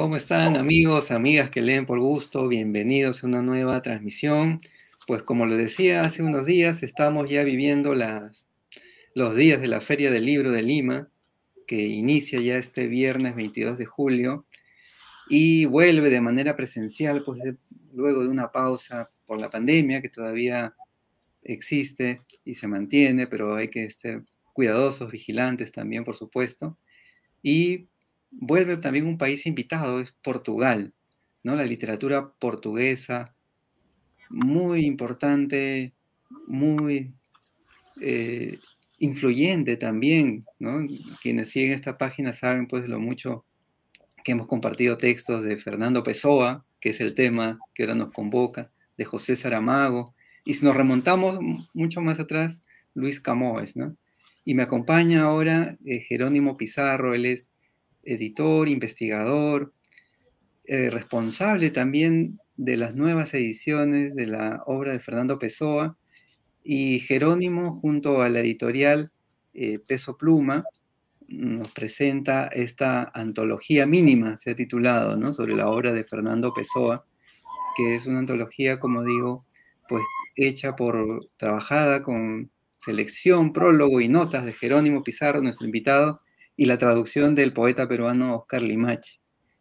¿Cómo están amigos, amigas que leen por gusto? Bienvenidos a una nueva transmisión. Pues como lo decía hace unos días, estamos ya viviendo los días de la Feria del Libro de Lima, que inicia ya este viernes 22 de julio y vuelve de manera presencial, pues luego de una pausa por la pandemia que todavía existe y se mantiene, pero hay que ser cuidadosos, vigilantes también, por supuesto. Y vuelve también un país invitado, es Portugal, ¿no? La literatura portuguesa, muy importante, muy eh, influyente también, Quienes siguen esta página saben pues lo mucho que hemos compartido textos de Fernando Pessoa, que es el tema que ahora nos convoca, de José Saramago, y si nos remontamos mucho más atrás, Luis Camoes, Y me acompaña ahora eh, Jerónimo Pizarro, él es editor, investigador, eh, responsable también de las nuevas ediciones de la obra de Fernando Pessoa, y Jerónimo, junto a la editorial eh, Peso Pluma, nos presenta esta antología mínima, se ha titulado, ¿no? sobre la obra de Fernando Pessoa, que es una antología, como digo, pues hecha por, trabajada con selección, prólogo y notas de Jerónimo Pizarro, nuestro invitado, y la traducción del poeta peruano Oscar Limache.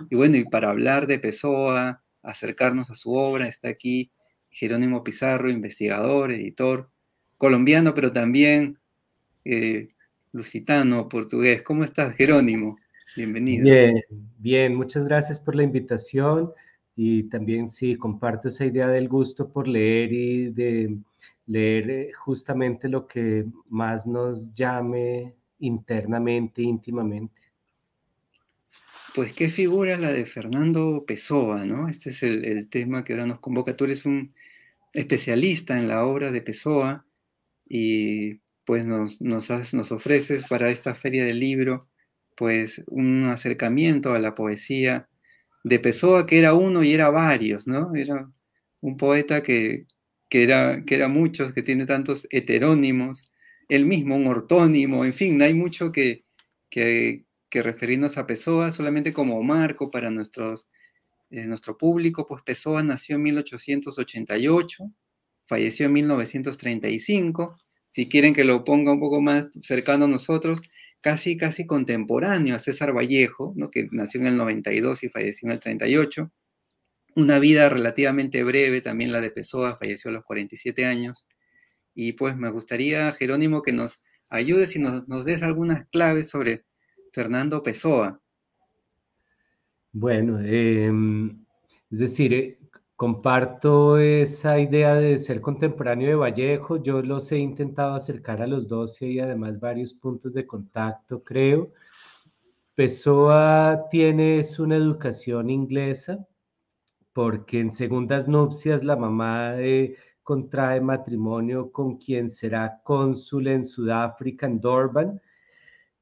Y bueno, y para hablar de Pessoa, acercarnos a su obra, está aquí Jerónimo Pizarro, investigador, editor, colombiano, pero también eh, lusitano, portugués. ¿Cómo estás, Jerónimo? Bienvenido. Bien, bien, muchas gracias por la invitación y también sí, comparto esa idea del gusto por leer y de leer eh, justamente lo que más nos llame internamente, íntimamente. Pues qué figura la de Fernando Pessoa, ¿no? Este es el, tema que ahora nos convoca. Tú eres un especialista en la obra de Pessoa y pues nos, nos, ofreces para esta feria del libro pues un acercamiento a la poesía de Pessoa, que era uno y era varios, ¿no? Era un poeta que, era, que era muchos, que tiene tantos heterónimos el mismo, un ortónimo, en fin, no hay mucho que, referirnos a Pessoa solamente como marco para eh, nuestro público, pues Pessoa nació en 1888, falleció en 1935, si quieren que lo ponga un poco más cercano a nosotros, casi, casi contemporáneo a César Vallejo, ¿no? que nació en el 92 y falleció en el 38. Una vida relativamente breve, también la de Pessoa, falleció a los 47 años. Y pues me gustaría, Jerónimo, que nos ayudes y nos, des algunas claves sobre Fernando Pessoa. Bueno, em, es decir, eh, comparto esa idea de ser contemporáneo de Vallejo. Yo los he intentado acercar a los dos y además varios puntos de contacto, creo. Pessoa tiene una educación inglesa, porque en segundas nupcias la mamá contrae matrimonio con quien será cónsul en Sudáfrica, en Durban.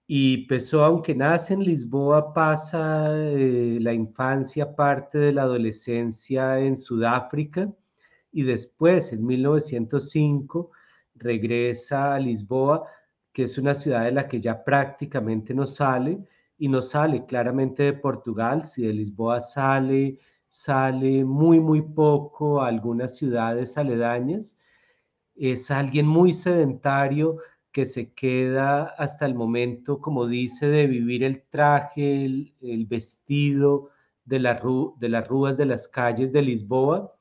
Y Pessoa, aunque nace en Lisboa, pasa eh, la infancia, parte de la adolescencia en Sudáfrica y después, en 1905, regresa a Lisboa, que es una ciudad de la que ya prácticamente no sale y no sale claramente de Portugal, si de Lisboa sale sale muy, muy poco a algunas ciudades aledañas. Es alguien muy sedentario que se queda hasta el momento, como dice, de vivir el traje, el, vestido de, de las rúas de las calles de Lisboa,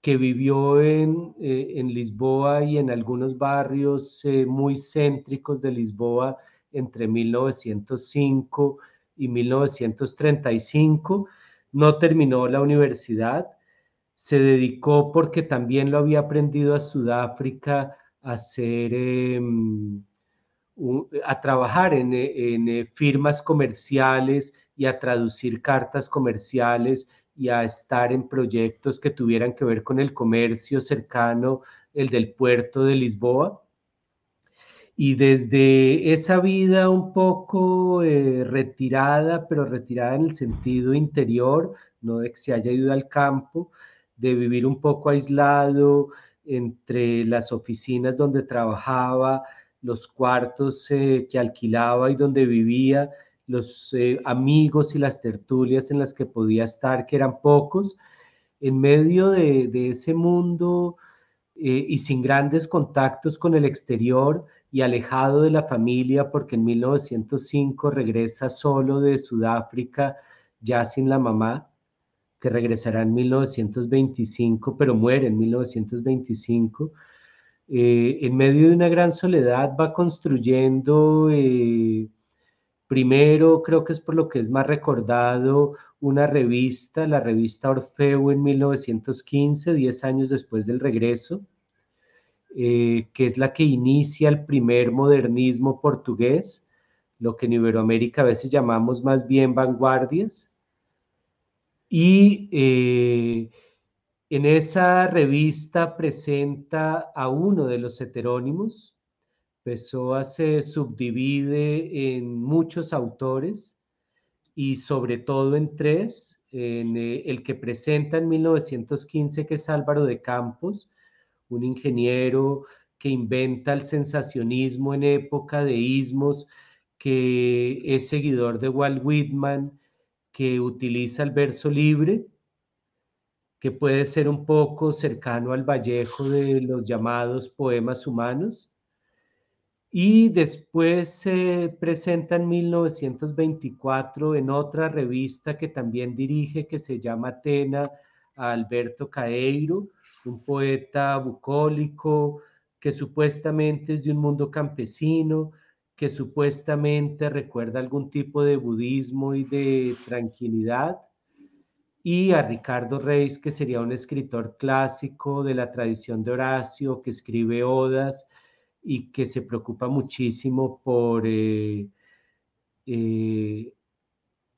que vivió en, eh, Lisboa y en algunos barrios eh, muy céntricos de Lisboa entre 1905 y 1935 no terminó la universidad, se dedicó porque también lo había aprendido a Sudáfrica a hacer, em, a trabajar en eh, firmas comerciales y a traducir cartas comerciales y a estar en proyectos que tuvieran que ver con el comercio cercano, el del puerto de Lisboa. Y desde esa vida un poco eh, retirada, pero retirada en el sentido interior, no de que se haya ido al campo, de vivir un poco aislado entre las oficinas donde trabajaba, los cuartos eh, que alquilaba y donde vivía, los eh, amigos y las tertulias en las que podía estar, que eran pocos, en medio de, ese mundo y sin grandes contactos con el exterior, y alejado de la familia porque en 1905 regresa solo de Sudáfrica, ya sin la mamá, que regresará en 1925, pero muere en 1925. Eh, en medio de una gran soledad va construyendo, eh, primero creo que es por lo que es más recordado, una revista, la revista Orfeo en 1915, 10 años después del regreso eh, que es la que inicia el primer modernismo portugués, lo que en Iberoamérica a veces llamamos más bien vanguardias. Y eh, en esa revista presenta a uno de los heterónimos. Pessoa se subdivide en muchos autores y sobre todo en tres, en eh, el que presenta en 1915, que es Álvaro de Campos, un ingeniero que inventa el sensacionismo en época de ismos, que es seguidor de Walt Whitman, que utiliza el verso libre, que puede ser un poco cercano al Vallejo de los llamados poemas humanos. Y después se presenta en 1924 en otra revista que también dirige, que se llama Atena, a Alberto Caeiro, un poeta bucólico que supuestamente es de un mundo campesino, que supuestamente recuerda algún tipo de budismo y de tranquilidad, y a Ricardo Reis, que sería un escritor clásico de la tradición de Horacio, que escribe odas y que se preocupa muchísimo por eh, eh,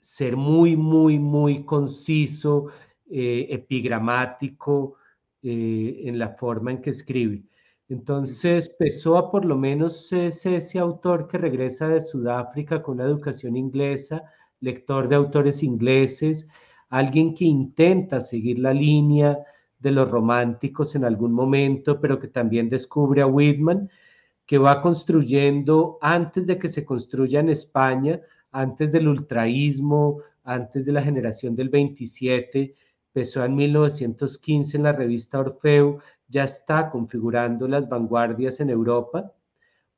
ser muy, muy, muy conciso eh, epigramático eh, en la forma en que escribe. Entonces, Pessoa por lo menos es ese autor que regresa de Sudáfrica con la educación inglesa, lector de autores ingleses, alguien que intenta seguir la línea de los románticos en algún momento, pero que también descubre a Whitman, que va construyendo antes de que se construya en España, antes del ultraísmo, antes de la generación del 27, empezó en 1915 en la revista Orfeo, ya está configurando las vanguardias en Europa,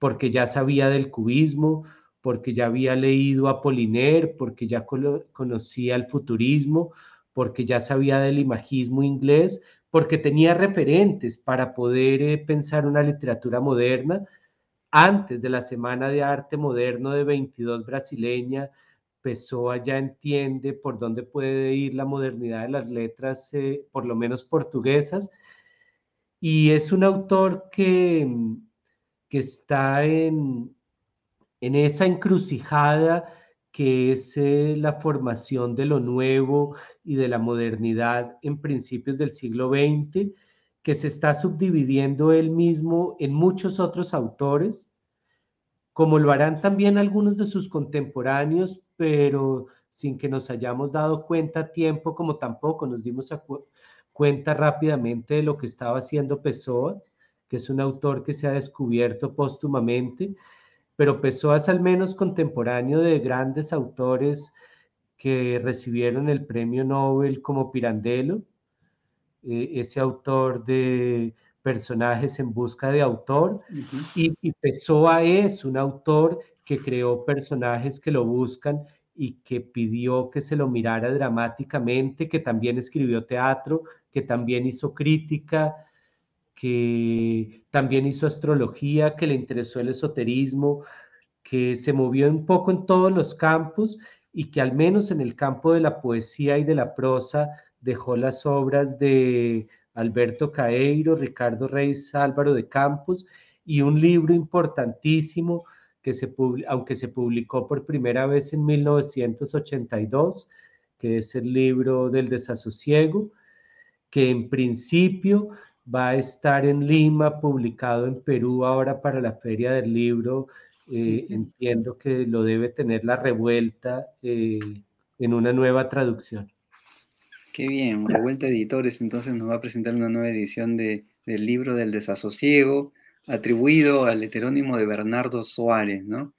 porque ya sabía del cubismo, porque ya había leído a Poliner, porque ya conocía el futurismo, porque ya sabía del imagismo inglés, porque tenía referentes para poder eh, pensar una literatura moderna. Antes de la Semana de Arte Moderno de 22 brasileña, Pessoa ya entiende por dónde puede ir la modernidad de las letras, eh, por lo menos portuguesas. Y es un autor que, mm, que está en, esa encrucijada que es eh, la formación de lo nuevo y de la modernidad en principios del siglo XX, que se está subdividiendo él mismo en muchos otros autores, como lo harán también algunos de sus contemporáneos, pero sin que nos hayamos dado cuenta a tiempo, como tampoco nos dimos cuenta rápidamente de lo que estaba haciendo Pessoa, que es un autor que se ha descubierto póstumamente, pero Pessoa es al menos contemporáneo de grandes autores que recibieron el premio Nobel como Pirandello, eh, ese autor de personajes en busca de autor, y, y Pessoa es un autor que creó personajes que lo buscan y que pidió que se lo mirara dramáticamente, que también escribió teatro, que también hizo crítica, que también hizo astrología, que le interesó el esoterismo, que se movió un poco en todos los campos y que al menos en el campo de la poesía y de la prosa dejó las obras de Alberto Caeiro, Ricardo Reis, Álvaro de Campos y un libro importantísimo que se, aunque se publicó por primera vez en 1982, que es el libro del desasosiego, que en principio va a estar en Lima, publicado en Perú ahora para la Feria del Libro. Eh, entiendo que lo debe tener la revuelta eh, en una nueva traducción. Qué bien, Revuelta Editores entonces nos va a presentar una nueva edición de, del libro del desasosiego, atribuido al heterónimo de Bernardo Suárez, ¿no?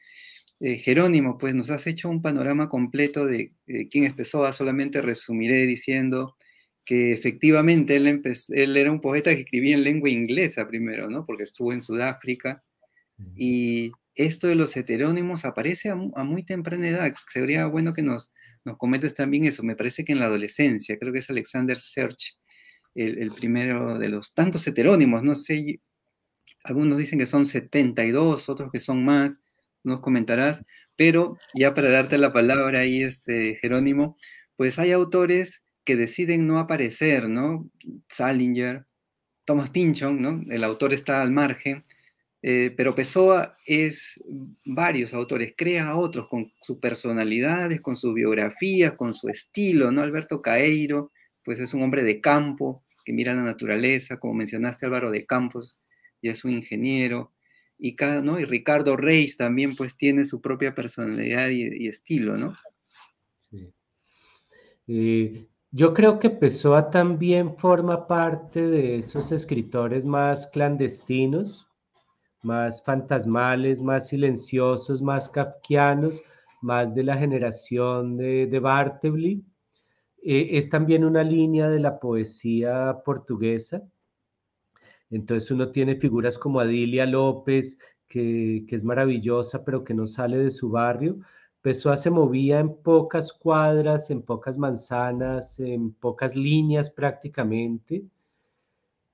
Eh, Jerónimo, pues nos has hecho un panorama completo de eh, quién es Pessoa, solamente resumiré diciendo que efectivamente él, era un poeta que escribía en lengua inglesa primero, ¿no? Porque estuvo en Sudáfrica. Y esto de los heterónimos aparece a, muy temprana edad. Sería bueno que nos, nos comentes también eso. Me parece que en la adolescencia, creo que es Alexander Search, el, el primero de los tantos heterónimos. No sé algunos dicen que son 72, otros que son más, nos comentarás, pero ya para darte la palabra ahí, este, Jerónimo, pues hay autores que deciden no aparecer, ¿no? Salinger, Thomas Pinchon, ¿no? El autor está al margen, eh, pero Pessoa es varios autores, crea a otros con sus personalidades, con su biografía, con su estilo, ¿no? Alberto Caeiro, pues es un hombre de campo que mira la naturaleza, como mencionaste Álvaro de Campos, y es un ingeniero. Y, cada, y Ricardo Reis también pues tiene su propia personalidad y, estilo, ¿no? Eh, yo creo que Pessoa también forma parte de esos escritores más clandestinos, más fantasmales, más silenciosos, más kafkianos, más de la generación de, de eh, es también una línea de la poesía portuguesa entonces uno tiene figuras como Adilia López, que, es maravillosa, pero que no sale de su barrio. Pessoa se movía en pocas cuadras, en pocas manzanas, en pocas líneas prácticamente.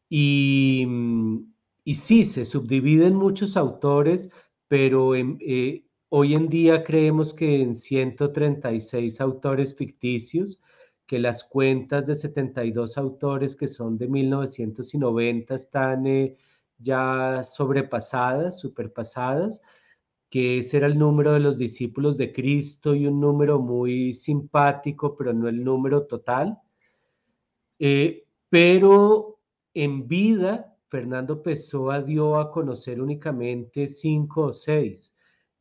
Y, mm, sí, se subdividen muchos autores, pero eh, hoy en día creemos que en 136 autores ficticios, que las cuentas de 72 autores que son de 1990 están eh, ya sobrepasadas, superpasadas, que ese era el número de los discípulos de Cristo y un número muy simpático, pero no el número total. Eh, pero en vida, Fernando Pessoa dio a conocer únicamente cinco o seis.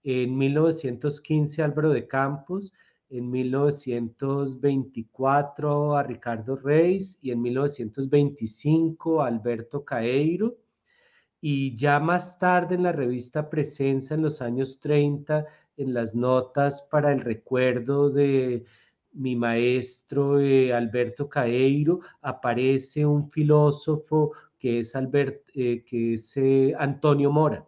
En 1915, Álvaro de Campos, en 1924 a Ricardo Reis y en 1925 a Alberto Caeiro. Y ya más tarde en la revista Presencia, en los años 30, en las notas para el recuerdo de mi maestro eh, Alberto Caeiro, aparece un filósofo que es, eh, que es eh, Antonio Mora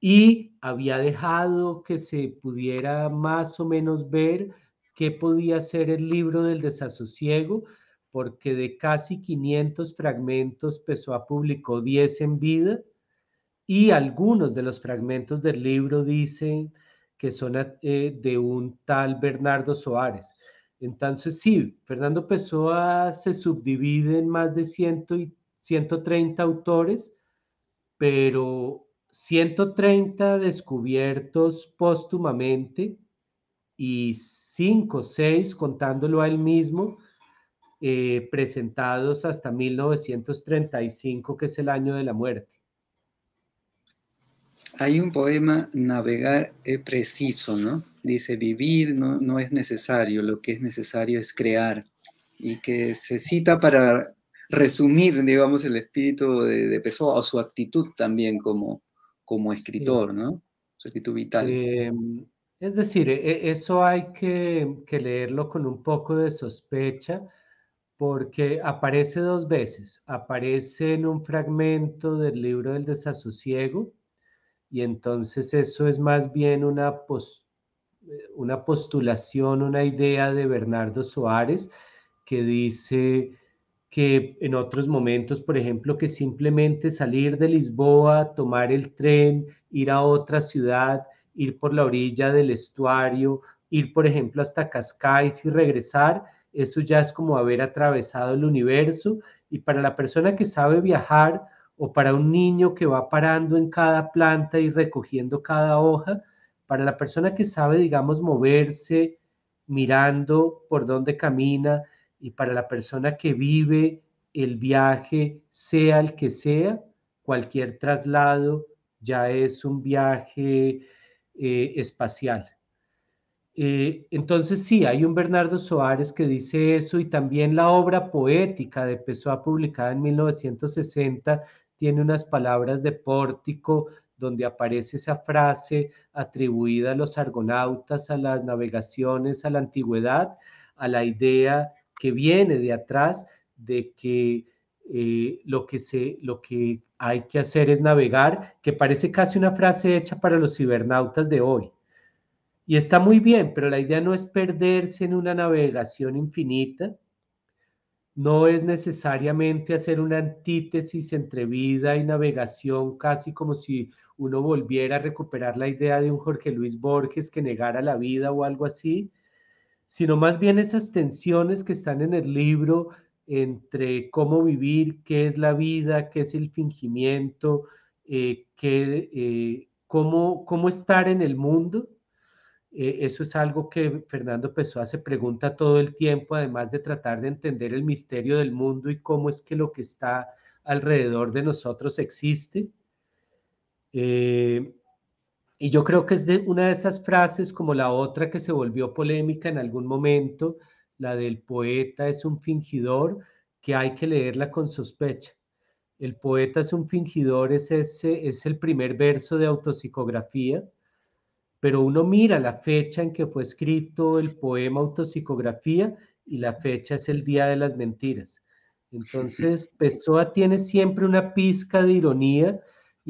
y había dejado que se pudiera más o menos ver qué podía ser el libro del desasosiego, porque de casi 500 fragmentos Pessoa publicó 10 en vida y algunos de los fragmentos del libro dicen que son eh, de un tal Bernardo Soares. Entonces, sí, Fernando Pessoa se subdivide en más de 100 y 130 autores, pero 130 descubiertos póstumamente y 5 6, contándolo a él mismo, eh, presentados hasta 1935, que es el año de la muerte. Hay un poema, Navegar es preciso, ¿no? Dice, vivir no, no es necesario, lo que es necesario es crear. Y que se cita para resumir, digamos, el espíritu de, de Pessoa o su actitud también como, como escritor, ¿no? Em, es decir, e, e, eso hay que, leerlo con un poco de sospecha porque aparece dos veces. Aparece en un fragmento del libro del desasosiego y entonces eso es más bien una, una postulación, una idea de Bernardo Soares que dice que en otros momentos, por ejemplo, que simplemente salir de Lisboa, tomar el tren, ir a otra ciudad, ir por la orilla del estuario, ir, por ejemplo, hasta Cascais y regresar, eso ya es como haber atravesado el universo. Y para la persona que sabe viajar o para un niño que va parando en cada planta y recogiendo cada hoja, para la persona que sabe, digamos, moverse, mirando por dónde camina, y para la persona que vive el viaje, sea el que sea, cualquier traslado ya es un viaje eh, espacial. Eh, entonces sí, hay un Bernardo Soares que dice eso y también la obra poética de Pessoa publicada en 1960 tiene unas palabras de pórtico donde aparece esa frase atribuida a los argonautas, a las navegaciones, a la antigüedad, a la idea que viene de atrás de que eh, lo, que se, lo que hay que hacer es navegar, que parece casi una frase hecha para los cibernautas de hoy. Y está muy bien, pero la idea no es perderse en una navegación infinita, no es necesariamente hacer una antítesis entre vida y navegación, casi como si uno volviera a recuperar la idea de un Jorge Luis Borges que negara la vida o algo así, sino más bien esas tensiones que están en el libro entre cómo vivir, qué es la vida, qué es el fingimiento, eh, qué, eh, cómo, cómo estar en el mundo. Eh, eso es algo que Fernando Pessoa se pregunta todo el tiempo, además de tratar de entender el misterio del mundo y cómo es que lo que está alrededor de nosotros existe. Y yo creo que es una de esas frases como la otra que se volvió polémica en algún momento, la del poeta es un fingidor, que hay que leerla con sospecha. El poeta es un fingidor, es, ese, es el primer verso de autopsicografía, pero uno mira la fecha en que fue escrito el poema autopsicografía y la fecha es el día de las mentiras. Entonces, Pessoa tiene siempre una pizca de ironía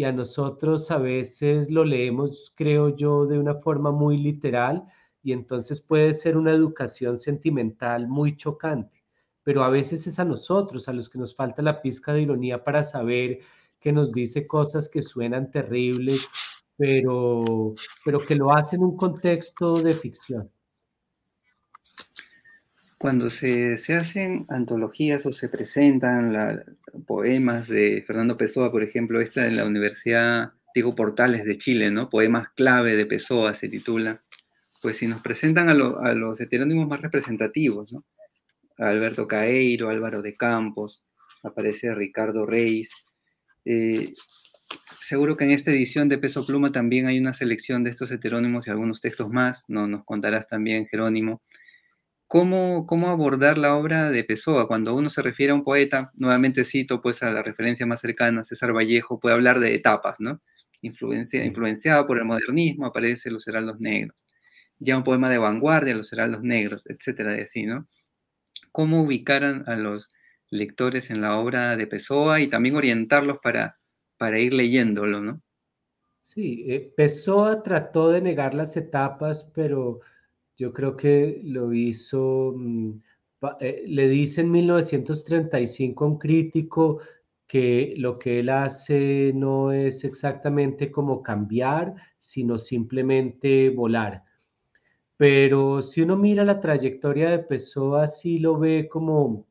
y a nosotros a veces lo leemos, creo yo, de una forma muy literal y entonces puede ser una educación sentimental muy chocante, pero a veces es a nosotros a los que nos falta la pizca de ironía para saber que nos dice cosas que suenan terribles, pero, pero que lo hace en un contexto de ficción cuando se, hacen antologías o se presentan poemas de Fernando Pessoa, por ejemplo, esta en la Universidad Diego Portales de Chile, ¿no? Poemas clave de Pessoa se titula. Pues si nos presentan a, los heterónimos más representativos, ¿no? Alberto Caeiro, Álvaro de Campos, aparece Ricardo Reis. Eh, seguro que en esta edición de Peso Pluma también hay una selección de estos heterónimos y algunos textos más, ¿no? Nos contarás también, Jerónimo ¿Cómo, abordar la obra de Pessoa? Cuando uno se refiere a un poeta, nuevamente cito pues a la referencia más cercana, César Vallejo, puede hablar de etapas, ¿no? Influencia, influenciado por el modernismo, aparece Los Heraldos Negros. Ya un poema de vanguardia, Los Heraldos Negros, etcétera, de ¿no? ¿Cómo ubicar a los lectores en la obra de Pessoa y también orientarlos para, para ir leyéndolo, ¿no? Sí, eh, Pessoa trató de negar las etapas, pero yo creo que lo hizo, mm, eh, le dice en 1935 a un crítico que lo que él hace no es exactamente como cambiar, sino simplemente volar. Pero si uno mira la trayectoria de Pessoa, sí lo ve como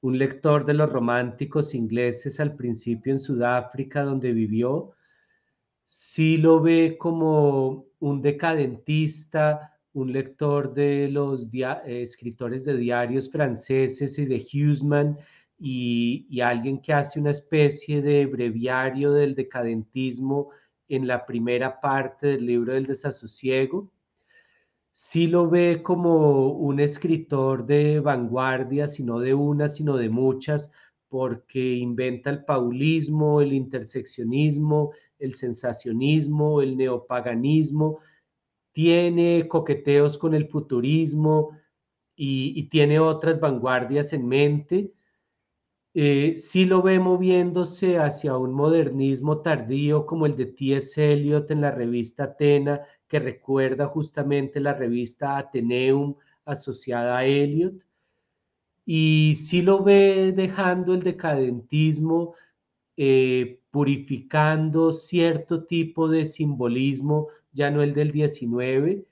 un lector de los románticos ingleses al principio en Sudáfrica, donde vivió, sí lo ve como un decadentista un lector de los escritores de diarios franceses y de Huseman y, alguien que hace una especie de breviario del decadentismo en la primera parte del libro del desasosiego. Sí lo ve como un escritor de vanguardia, sino de una, sino de muchas, porque inventa el paulismo, el interseccionismo, el sensacionismo, el neopaganismo, tiene coqueteos con el futurismo y, tiene otras vanguardias en mente. si eh, sí lo ve moviéndose hacia un modernismo tardío como el de T.S. Eliot en la revista Atena, que recuerda justamente la revista Ateneum asociada a Eliot. Y sí lo ve dejando el decadentismo, eh, purificando cierto tipo de simbolismo ya no el del 19,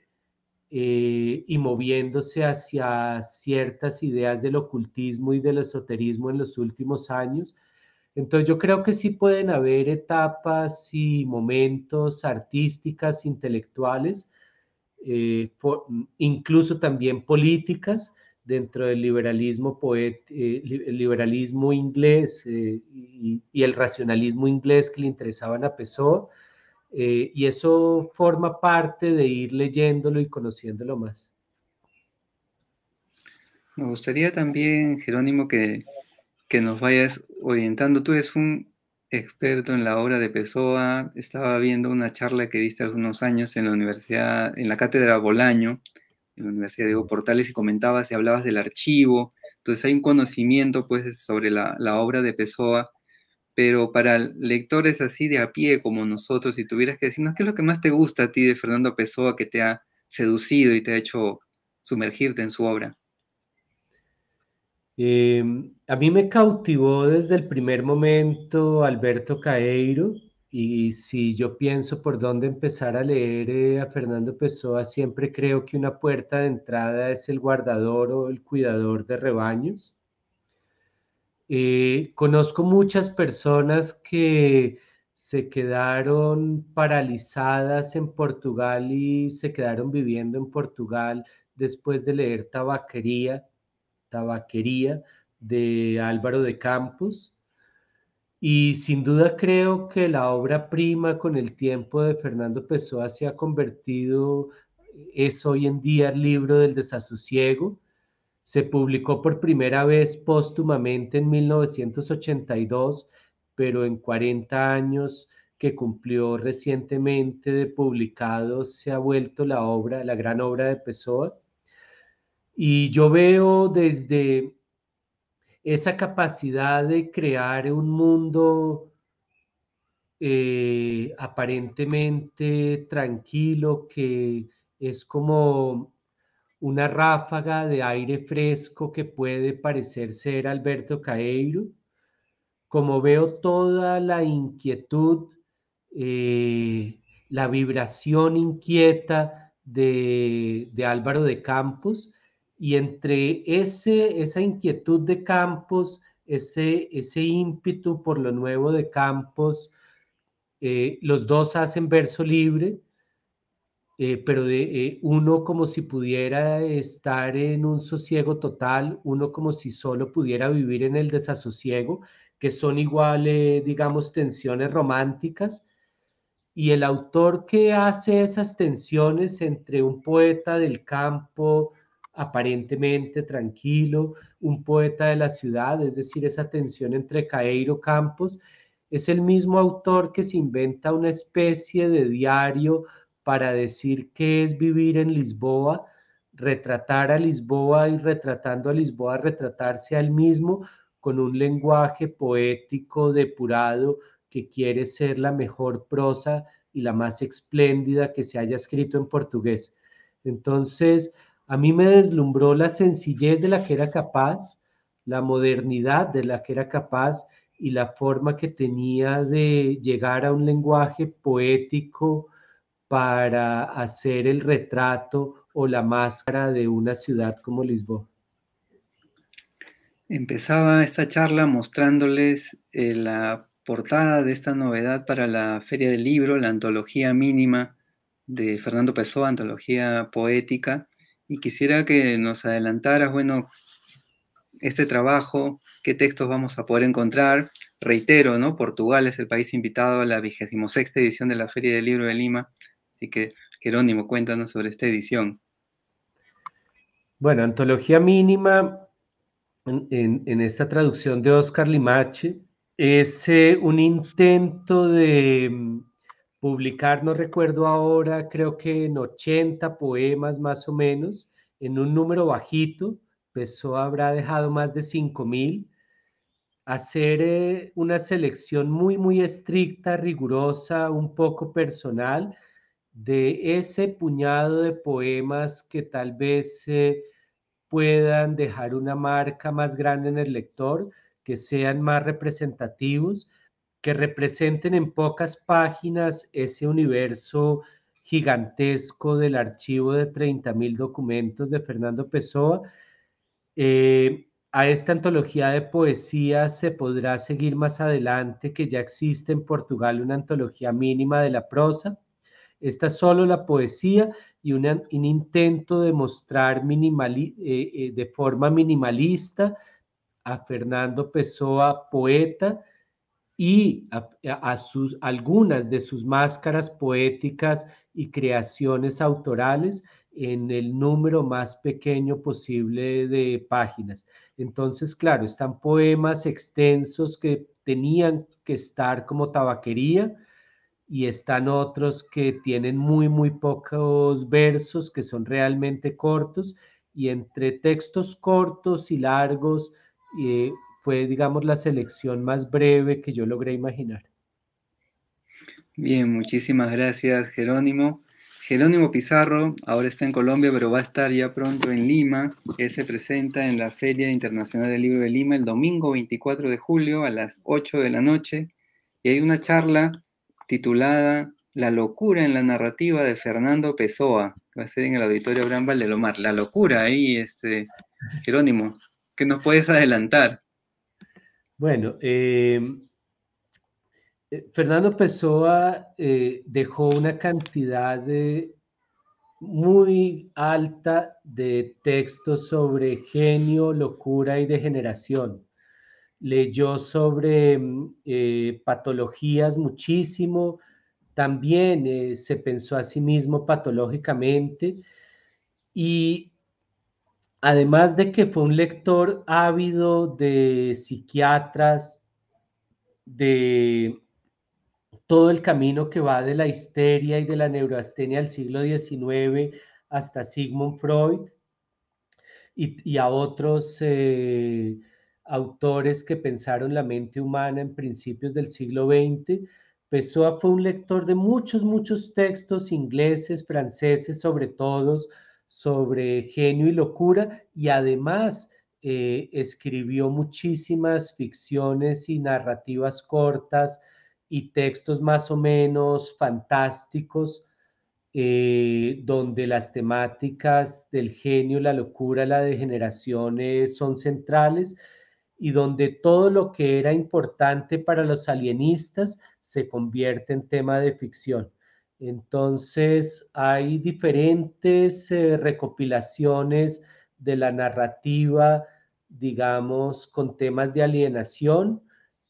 eh, y moviéndose hacia ciertas ideas del ocultismo y del esoterismo en los últimos años. Entonces yo creo que sí pueden haber etapas y momentos artísticas, intelectuales, eh, incluso también políticas dentro del liberalismo, poet, eh, liberalismo inglés y, y, el racionalismo inglés que le interesaban a Pessoa eh, y eso forma parte de ir leyéndolo y conociéndolo más. Me gustaría también, Jerónimo, que, nos vayas orientando. Tú eres un experto en la obra de Pessoa. Estaba viendo una charla que diste hace unos años en la universidad, en la cátedra Bolaño, en la Universidad Diego Portales, y comentabas y hablabas del archivo. Entonces hay un conocimiento pues, sobre la, la obra de Pessoa pero para lectores así de a pie como nosotros, si tuvieras que decirnos qué es lo que más te gusta a ti de Fernando Pessoa que te ha seducido y te ha hecho sumergirte en su obra. Em, a mí me cautivó desde el primer momento Alberto Caeiro y si yo pienso por dónde empezar a leer eh, a Fernando Pessoa, siempre creo que una puerta de entrada es el guardador o el cuidador de rebaños. Eh, conozco muchas personas que se quedaron paralizadas en Portugal y se quedaron viviendo en Portugal después de leer Tabaquería, Tabaquería de Álvaro de Campos. Y sin duda creo que la obra prima con el tiempo de Fernando Pessoa se ha convertido, es hoy en día el libro del desasosiego, se publicó por primera vez póstumamente en 1982, pero en 40 años que cumplió recientemente de publicado se ha vuelto la obra, la gran obra de Pessoa. Y yo veo desde esa capacidad de crear un mundo eh, aparentemente tranquilo que es como una ráfaga de aire fresco que puede parecer ser Alberto Caeiro. Como veo toda la inquietud, eh, la vibración inquieta de, de, Álvaro de Campos, y entre ese, esa inquietud de Campos, ese, ese ímpetu por lo nuevo de Campos, eh, los dos hacen verso libre eh, pero de, eh, uno como si pudiera estar en un sosiego total, uno como si solo pudiera vivir en el desasosiego, que son iguales, eh, digamos, tensiones románticas. Y el autor que hace esas tensiones entre un poeta del campo aparentemente tranquilo, un poeta de la ciudad, es decir, esa tensión entre Caeiro Campos, es el mismo autor que se inventa una especie de diario para decir qué es vivir en Lisboa, retratar a Lisboa y retratando a Lisboa, retratarse al mismo con un lenguaje poético depurado que quiere ser la mejor prosa y la más espléndida que se haya escrito en portugués. Entonces, a mí me deslumbró la sencillez de la que era capaz, la modernidad de la que era capaz y la forma que tenía de llegar a un lenguaje poético, para hacer el retrato o la máscara de una ciudad como Lisboa? Empezaba esta charla mostrándoles eh, la portada de esta novedad para la Feria del Libro, la antología mínima de Fernando Pessoa, antología poética, y quisiera que nos adelantaras, bueno, este trabajo, qué textos vamos a poder encontrar. Reitero, ¿no? Portugal es el país invitado a la 26 edición de la Feria del Libro de Lima Así que, Jerónimo, cuéntanos sobre esta edición. Bueno, Antología Mínima, en, esta traducción de Oscar Limache, es eh, un intento de mm, publicar, no recuerdo ahora, creo que en 80 poemas más o menos, en un número bajito, peso habrá dejado más de 5.000, hacer eh, una selección muy, muy estricta, rigurosa, un poco personal, de ese puñado de poemas que tal vez eh, puedan dejar una marca más grande en el lector, que sean más representativos, que representen en pocas páginas ese universo gigantesco del archivo de 30.000 documentos de Fernando Pessoa. Eh, a esta antología de poesía se podrá seguir más adelante, que ya existe en Portugal una antología mínima de la prosa. Esta es solo la poesía y un intento de mostrar eh, eh, de forma minimalista a Fernando Pessoa, poeta, y a sus, algunas de sus máscaras poéticas y creaciones autorales en el número más pequeño posible de páginas. Entonces, claro, están poemas extensos que tenían que estar como tabaquería, y están otros que tienen muy, muy pocos versos, que son realmente cortos, y entre textos cortos y largos eh, fue, digamos, la selección más breve que yo logré imaginar. Bien, muchísimas gracias, Jerónimo. Jerónimo Pizarro ahora está en Colombia, pero va a estar ya pronto en Lima. Él se presenta en la Feria Internacional del Libro de Lima el domingo 24 de julio a las 8 de la noche. Y hay una charla titulada La locura en la narrativa de Fernando Pessoa. Va a ser en el auditorio de Valdelomar. La locura ahí, este, Jerónimo, ¿qué nos puedes adelantar? Bueno, eh, eh, Fernando Pessoa eh, dejó una cantidad muy alta de textos sobre genio, locura y degeneración leyó sobre eh, patologías muchísimo, también eh, se pensó a sí mismo patológicamente y además de que fue un lector ávido de psiquiatras, de todo el camino que va de la histeria y de la neuroastenia al siglo XIX hasta Sigmund Freud y, a otros... Eh, autores que pensaron la mente humana en principios del siglo XX. Pessoa fue un lector de muchos, muchos textos ingleses, franceses, sobre todo, sobre genio y locura, y además eh, escribió muchísimas ficciones y narrativas cortas y textos más o menos fantásticos, eh, donde las temáticas del genio, la locura, la degeneración eh, son centrales y donde todo lo que era importante para los alienistas se convierte en tema de ficción. Entonces hay diferentes eh, recopilaciones de la narrativa, digamos, con temas de alienación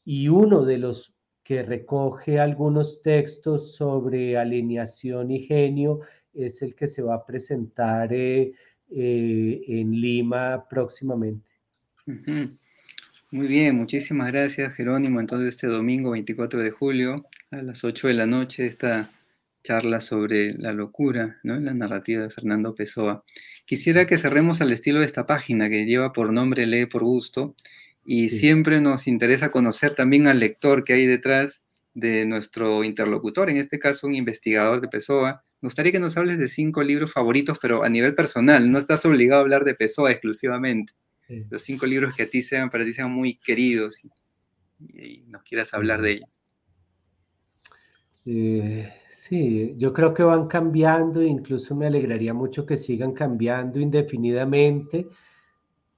y uno de los que recoge algunos textos sobre alineación y genio es el que se va a presentar eh, eh, en Lima próximamente. Muy bien, muchísimas gracias Jerónimo. Entonces este domingo 24 de julio a las 8 de la noche esta charla sobre la locura, ¿no? la narrativa de Fernando Pessoa. Quisiera que cerremos al estilo de esta página que lleva por nombre Lee por Gusto y siempre nos interesa conocer también al lector que hay detrás de nuestro interlocutor, en este caso un investigador de Pessoa. Me gustaría que nos hables de cinco libros favoritos, pero a nivel personal, no estás obligado a hablar de Pessoa exclusivamente los cinco libros que a ti sean, para ti sean muy queridos y, no quieras hablar de ellos. Eh, sí, yo creo que van cambiando, e incluso me alegraría mucho que sigan cambiando indefinidamente.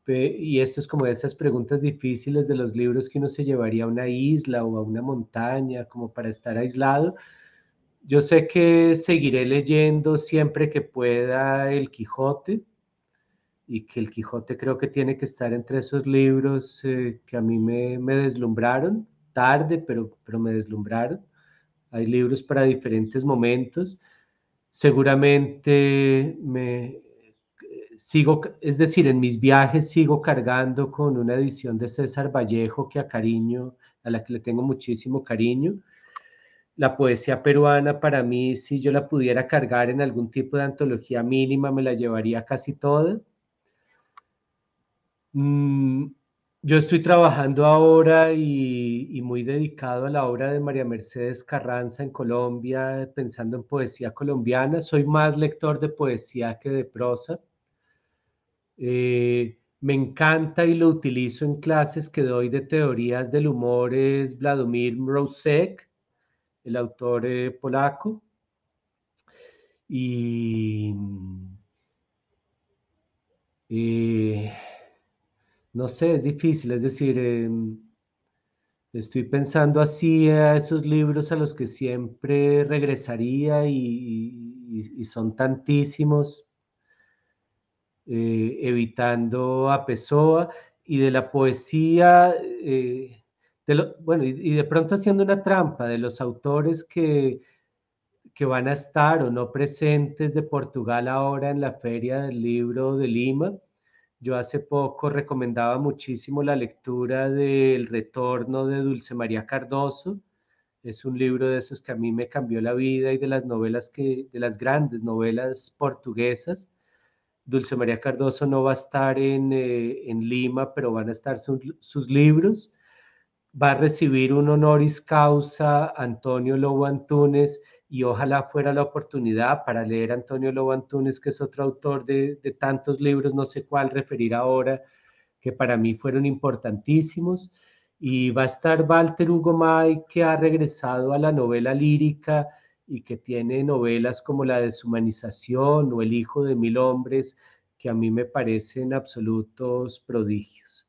Y esto es como de esas preguntas difíciles de los libros que uno se llevaría a una isla o a una montaña como para estar aislado. Yo sé que seguiré leyendo siempre que pueda El Quijote, y que el Quijote creo que tiene que estar entre esos libros eh, que a mí me, me, deslumbraron, tarde, pero, pero me deslumbraron. Hay libros para diferentes momentos. Seguramente me sigo, es decir, en mis viajes sigo cargando con una edición de César Vallejo que a cariño, a la que le tengo muchísimo cariño. La poesía peruana para mí, si yo la pudiera cargar en algún tipo de antología mínima, me la llevaría casi toda Mm, yo estoy trabajando ahora y, muy dedicado a la obra de María Mercedes Carranza en Colombia, pensando en poesía colombiana. Soy más lector de poesía que de prosa. Eh, me encanta y lo utilizo en clases que doy de teorías del humor es Vladimir Mrozek, el autor eh, polaco. Y eh, no sé, es difícil, es decir, em, estoy pensando así a esos libros a los que siempre regresaría y, son tantísimos, eh, evitando a Pessoa y de la poesía, eh, bueno, y, de pronto haciendo una trampa de los autores que, que van a estar o no presentes de Portugal ahora en la Feria del Libro de Lima yo hace poco recomendaba muchísimo la lectura del retorno de Dulce María Cardoso. Es un libro de esos que a mí me cambió la vida y de las novelas que, de las grandes novelas portuguesas. Dulce María Cardoso no va a estar en, eh, Lima, pero van a estar sus libros. Va a recibir un honoris causa Antonio Lobo Antunes y ojalá fuera la oportunidad para leer a Antonio Lobo Antunes, que es otro autor de, de tantos libros, no sé cuál referir ahora, que para mí fueron importantísimos. Y va a estar Walter Hugo May, que ha regresado a la novela lírica y que tiene novelas como La deshumanización o El hijo de mil hombres, que a mí me parecen absolutos prodigios.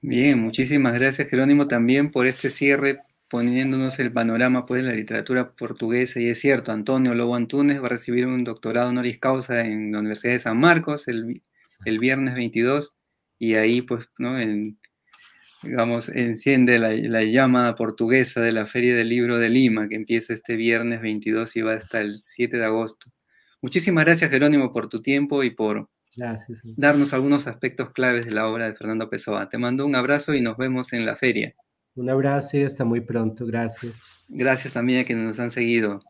Bien, muchísimas gracias Jerónimo también por este cierre poniéndonos el panorama pues, de la literatura portuguesa, y es cierto, Antonio Lobo Antunes va a recibir un doctorado honoris causa en la Universidad de San Marcos el, viernes 22, y ahí, pues, ¿no? digamos, enciende la, la, llama portuguesa de la Feria del Libro de Lima, que empieza este viernes 22 y va hasta el 7 de agosto. Muchísimas gracias, Jerónimo, por tu tiempo y por darnos algunos aspectos claves de la obra de Fernando Pessoa. Te mando un abrazo y nos vemos en la feria. Un abrazo y hasta muy pronto. Gracias. Gracias también a quienes nos han seguido.